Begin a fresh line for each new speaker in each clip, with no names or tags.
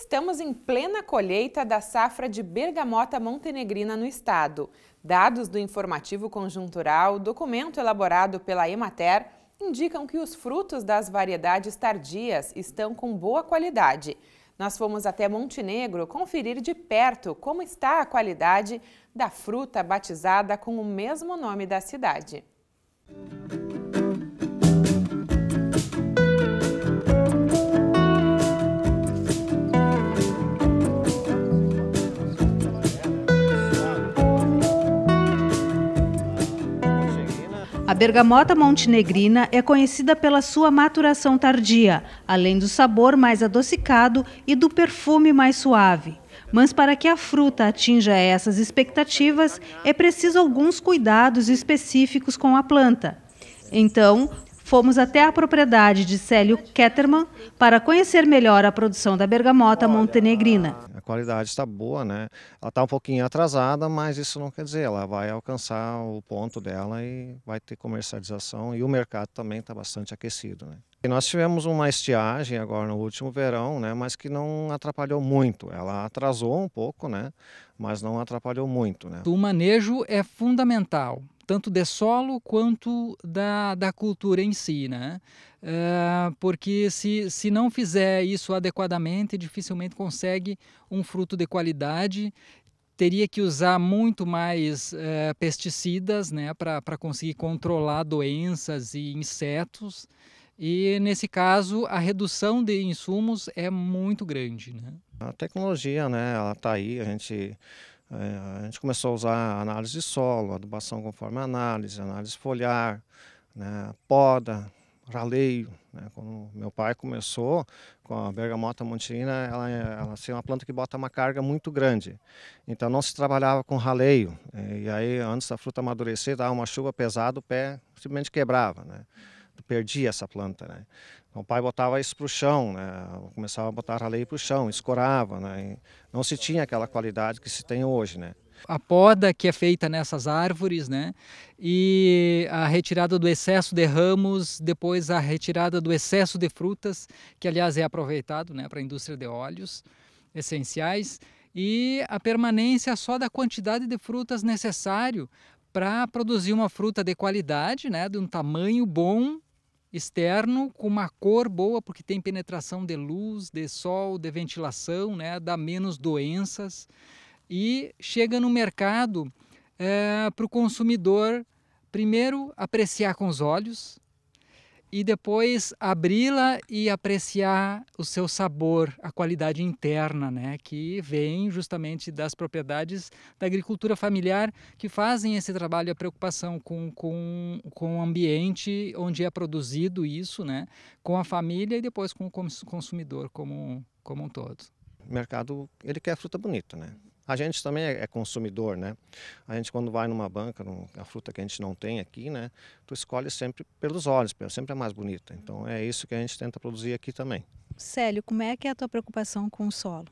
estamos em plena colheita da safra de bergamota montenegrina no estado. Dados do informativo conjuntural, documento elaborado pela Emater, indicam que os frutos das variedades tardias estão com boa qualidade. Nós fomos até Montenegro conferir de perto como está a qualidade da fruta batizada com o mesmo nome da cidade.
bergamota montenegrina é conhecida pela sua maturação tardia, além do sabor mais adocicado e do perfume mais suave. Mas para que a fruta atinja essas expectativas, é preciso alguns cuidados específicos com a planta. Então, fomos até a propriedade de Célio Ketterman para conhecer melhor a produção da bergamota montenegrina
a qualidade está boa, né? Ela está um pouquinho atrasada, mas isso não quer dizer, ela vai alcançar o ponto dela e vai ter comercialização e o mercado também está bastante aquecido, né? E nós tivemos uma estiagem agora no último verão, né, mas que não atrapalhou muito. Ela atrasou um pouco, né, mas não atrapalhou muito. Né.
O manejo é fundamental, tanto de solo quanto da, da cultura em si. Né? Ah, porque se, se não fizer isso adequadamente, dificilmente consegue um fruto de qualidade. Teria que usar muito mais eh, pesticidas né, para conseguir controlar doenças e insetos. E nesse caso, a redução de insumos é muito grande. Né?
A tecnologia, né, ela está aí, a gente eh, a gente começou a usar análise de solo, adubação conforme análise, análise foliar, né, poda, Raleio, Né? Quando meu pai começou com a bergamota montina, ela, ela assim, é uma planta que bota uma carga muito grande. Então não se trabalhava com raleio. Eh, e aí, antes da fruta amadurecer, dava uma chuva pesada, o pé simplesmente quebrava. Né? perdia essa planta, né? Então o pai botava isso para o chão, né? Começava a botar a lei para o chão, escorava, né? não se tinha aquela qualidade que se tem hoje, né?
A poda que é feita nessas árvores, né? E a retirada do excesso de ramos, depois a retirada do excesso de frutas, que aliás é aproveitado, né, para a indústria de óleos essenciais, e a permanência só da quantidade de frutas necessário para produzir uma fruta de qualidade, né, de um tamanho bom externo com uma cor boa, porque tem penetração de luz, de sol, de ventilação, né? dá menos doenças e chega no mercado é, eh, para o consumidor primeiro apreciar com os olhos, e depois abri-la e apreciar o seu sabor, a qualidade interna, né, que vem justamente das propriedades da agricultura familiar que fazem esse trabalho, a preocupação com, com, com o ambiente onde é produzido isso, né, com a família e depois com o consumidor como, como um todo.
O mercado ele quer fruta bonita, né? A gente também é, é consumidor, né? A gente quando vai numa banca, a fruta que a gente não tem aqui, né? Tu escolhe sempre pelos olhos, sempre é mais bonita. Então é isso que a gente tenta produzir aqui também.
Célio, como é que é a tua preocupação com o solo?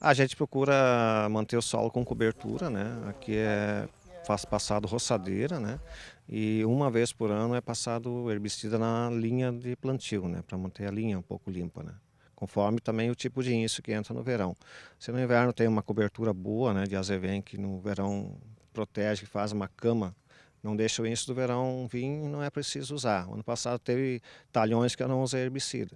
A gente procura manter o solo com cobertura, né? Aqui é faz passado roçadeira, né? E uma vez por ano é passado herbicida na linha de plantio, né? Para manter a linha um pouco limpa, né? conforme também o tipo de início que entra no verão. Se no inverno tem uma cobertura boa né, de azevém, que no verão protege, faz uma cama, não deixa o início do verão vir e não é preciso usar. Ano passado
teve talhões que eu não usei herbicida.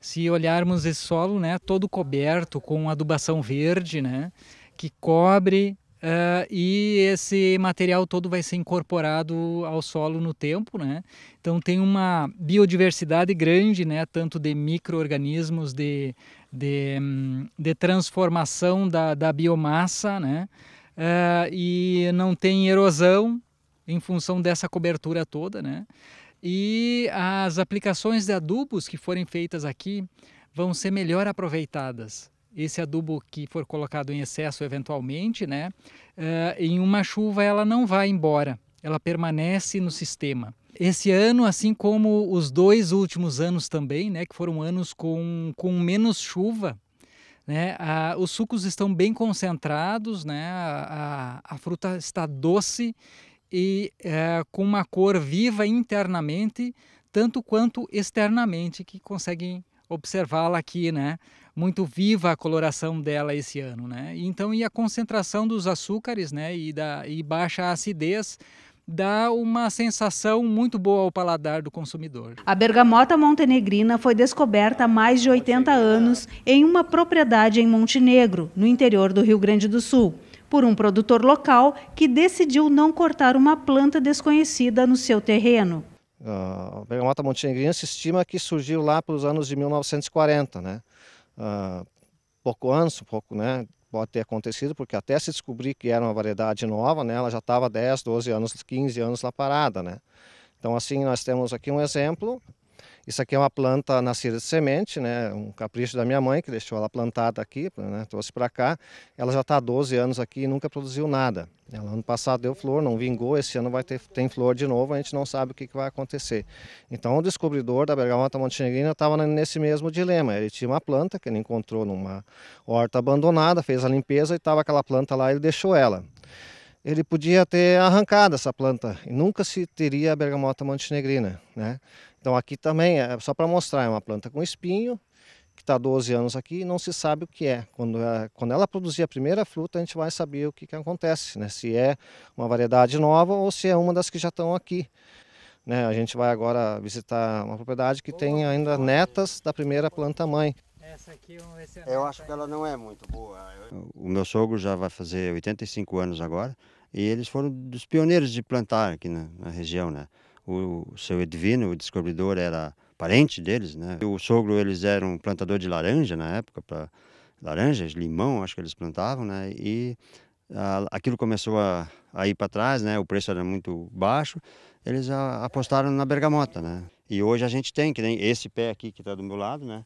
Se olharmos esse solo né, todo coberto com adubação verde, né, que cobre Uh, e esse material todo vai ser incorporado ao solo no tempo, né? Então tem uma biodiversidade grande, né? Tanto de micro-organismos, de, de, hum, de, transformação da, da biomassa, né? Uh, e não tem erosão em função dessa cobertura toda, né? E as aplicações de adubos que forem feitas aqui vão ser melhor aproveitadas, esse adubo que for colocado em excesso eventualmente, né, uh, em uma chuva ela não vai embora, ela permanece no sistema. Esse ano, assim como os dois últimos anos também, né, que foram anos com, com menos chuva, né, os sucos estão bem concentrados, né, a, a, fruta está doce e eh, com uma cor viva internamente, tanto quanto externamente, que conseguem observá-la aqui, né? muito viva a coloração dela esse ano, né? Então, e a concentração dos açúcares, né, e, da, e baixa acidez dá uma sensação muito boa ao paladar do consumidor.
A bergamota montenegrina foi descoberta há mais de 80 anos em uma propriedade em Montenegro, no interior do Rio Grande do Sul, por um produtor local que decidiu não cortar uma planta desconhecida no seu terreno.
A bergamota montenegrina se estima que surgiu lá para os anos de 1940, né? uh, pouco antes, um pouco, né? Pode ter acontecido, porque até se descobrir que era uma variedade nova, né? Ela já estava 10, 12 anos, 15 anos lá parada, né? Então, assim, nós temos aqui um exemplo isso aqui é uma planta nascida de semente, né? um capricho da minha mãe, que deixou ela plantada aqui, né? trouxe para cá. Ela já está há 12 anos aqui e nunca produziu nada. Ela, ano passado deu flor, não vingou, esse ano vai ter tem flor de novo, a gente não sabe o que, que vai acontecer. Então o descobridor da bergamota montenegrina estava nesse mesmo dilema. Ele tinha uma planta que ele encontrou numa horta abandonada, fez a limpeza e estava aquela planta lá, ele deixou ela ele podia ter arrancado essa planta e nunca se teria a bergamota montenegrina, né? Então aqui também é só para mostrar, é uma planta com espinho, que está 12 anos aqui e não se sabe o que é. Quando, é, quando ela produzir a primeira fruta, a gente vai saber o que, que acontece, né? se é uma variedade nova ou se é uma das que já estão aqui. Né? A gente vai agora visitar uma propriedade que boa, tem ainda boa, netas da primeira planta mãe.
Essa aqui, é Eu acho que ela não é muito boa. O meu sogro já vai fazer 85 anos agora e eles foram dos pioneiros de plantar aqui na, na região, né? o seu Edvino, o descobridor, era parente deles, né? O sogro, eles eram plantador de laranja na época, para laranjas, limão, acho que eles plantavam, né? E a, aquilo começou a, a ir para trás, né? O preço era muito baixo. Eles a, apostaram na bergamota, né? E hoje a gente tem, que nem esse pé aqui que está do meu lado, né?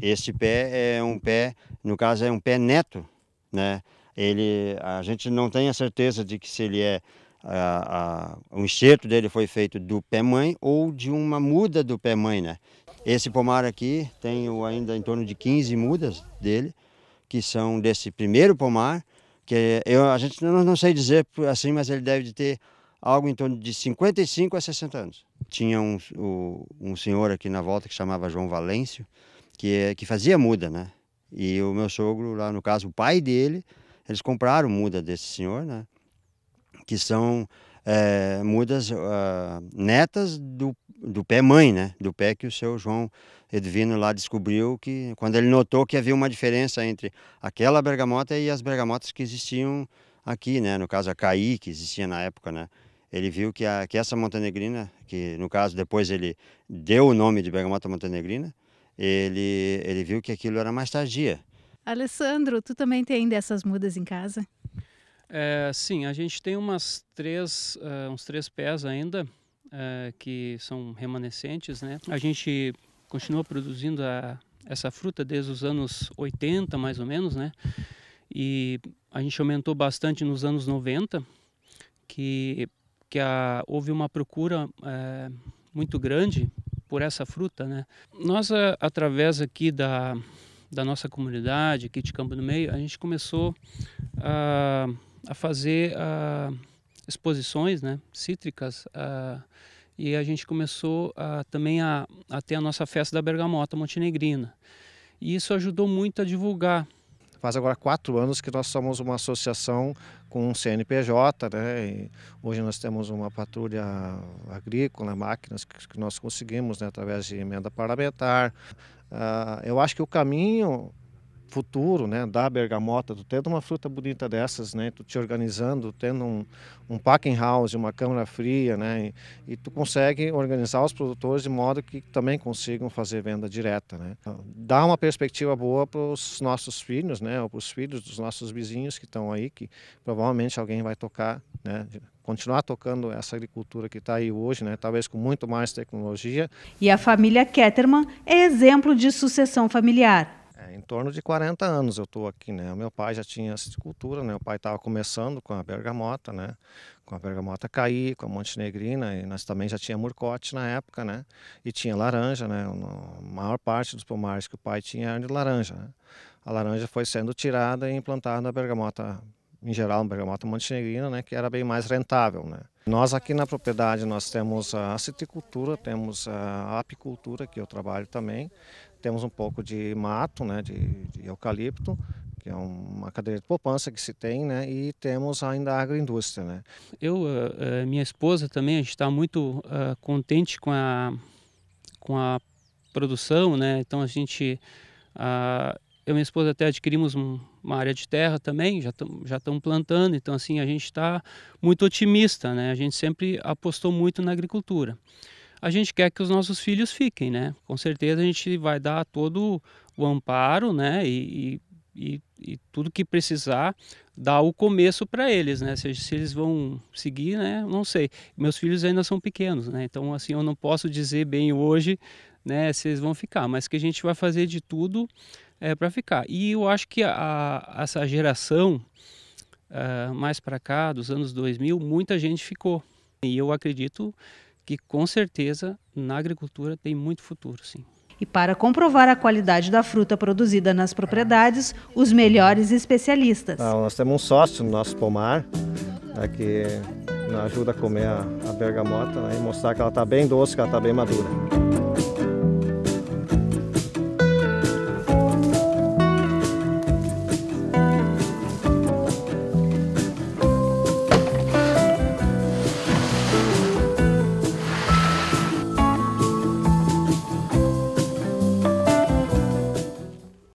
Esse pé é um pé, no caso é um pé neto, né? Ele, a gente não tem a certeza de que se ele é a, a, o enxerto dele foi feito do pé-mãe ou de uma muda do pé-mãe, né? Esse pomar aqui tem ainda em torno de 15 mudas dele, que são desse primeiro pomar, que eu, a gente não, não sei dizer assim, mas ele deve ter algo em torno de 55 a 60 anos. Tinha um, o, um senhor aqui na volta que chamava João Valêncio, que, é, que fazia muda, né? E o meu sogro, lá no caso, o pai dele, eles compraram muda desse senhor, né? que são é, mudas uh, netas do, do pé mãe, né? Do pé que o seu João Edvino lá descobriu que quando ele notou que havia uma diferença entre aquela bergamota e as bergamotas que existiam aqui, né? No caso a Caí que existia na época, né? Ele viu que, a, que essa montenegrina, que no caso depois ele deu o nome de bergamota montenegrina, ele, ele viu que aquilo era mais tardia.
Alessandro, tu também tem dessas mudas em casa?
É, sim, a gente tem umas três, uh, uns três pés ainda uh, que são remanescentes, né? A gente continua produzindo a, essa fruta desde os anos 80, mais ou menos, né? E a gente aumentou bastante nos anos 90, que, que a, houve uma procura uh, muito grande por essa fruta, né? Nós, através aqui da, da nossa comunidade, aqui de Campo do Meio, a gente começou a a fazer ah, exposições né, cítricas ah, e a gente começou a, ah, também a, a ter a nossa festa da bergamota montenegrina. E isso ajudou muito a divulgar
faz agora quatro anos que nós somos uma associação com um CNPJ, né? E hoje nós temos uma patrulha agrícola, máquinas que nós conseguimos né? através de emenda parlamentar. Uh, eu acho que o caminho futuro, né, da bergamota, tu tendo uma fruta bonita dessas, né, tu te organizando, tendo um, um packing house, uma câmara fria, né, e, e, tu consegue organizar os produtores de modo que também consigam fazer venda direta, né. Então, dá uma perspectiva boa para os nossos filhos, né, ou para os filhos dos nossos vizinhos que estão aí, que provavelmente alguém vai tocar, né, continuar tocando essa agricultura que está aí hoje, né, talvez com muito mais tecnologia.
E a família Ketterman é exemplo de sucessão familiar.
É, em torno de 40 anos eu estou aqui, né? O meu pai já tinha cultura, né? O pai estava começando com a bergamota, né? Com a bergamota caí, com a montenegrina, e nós também já tinha murcote na época, né? E tinha laranja, né? A maior parte dos pomares que o pai tinha era de laranja, né? A laranja foi sendo tirada e implantada na bergamota, em geral, na bergamota montenegrina, né? Que era bem mais rentável, né? Nós aqui na propriedade nós temos a citicultura, temos a apicultura, que eu trabalho também, temos um pouco de mato, né, de, de eucalipto, que é uma cadeira de poupança que se tem, né? E temos ainda a agroindústria, né?
Eu, eh, eh, minha esposa também, a gente está muito uh, contente com a, com a produção, né? Então a gente uh, eu e minha esposa até adquirimos uma área de terra também, já estamos já plantando, então assim a gente está muito otimista, né? A gente sempre apostou muito na agricultura. A gente quer que os nossos filhos fiquem, né? Com certeza a gente vai dar todo o amparo, né? E, e, e tudo que precisar dar o começo para eles, né? Se, se, eles vão seguir, né? Não sei. Meus filhos ainda são pequenos, né? Então assim eu não posso dizer bem hoje, né? Se eles vão ficar, mas que a gente vai fazer de tudo é, para ficar. E eu acho que a, essa geração uh, mais para cá, dos anos 2000, muita gente ficou. E eu acredito que com certeza na agricultura tem muito futuro, sim.
E para comprovar a qualidade da fruta produzida nas propriedades, os melhores especialistas. Ah,
nós temos um sócio no nosso pomar, né, que ajuda a comer a, a bergamota né, e mostrar que ela está bem doce, que ela está bem madura.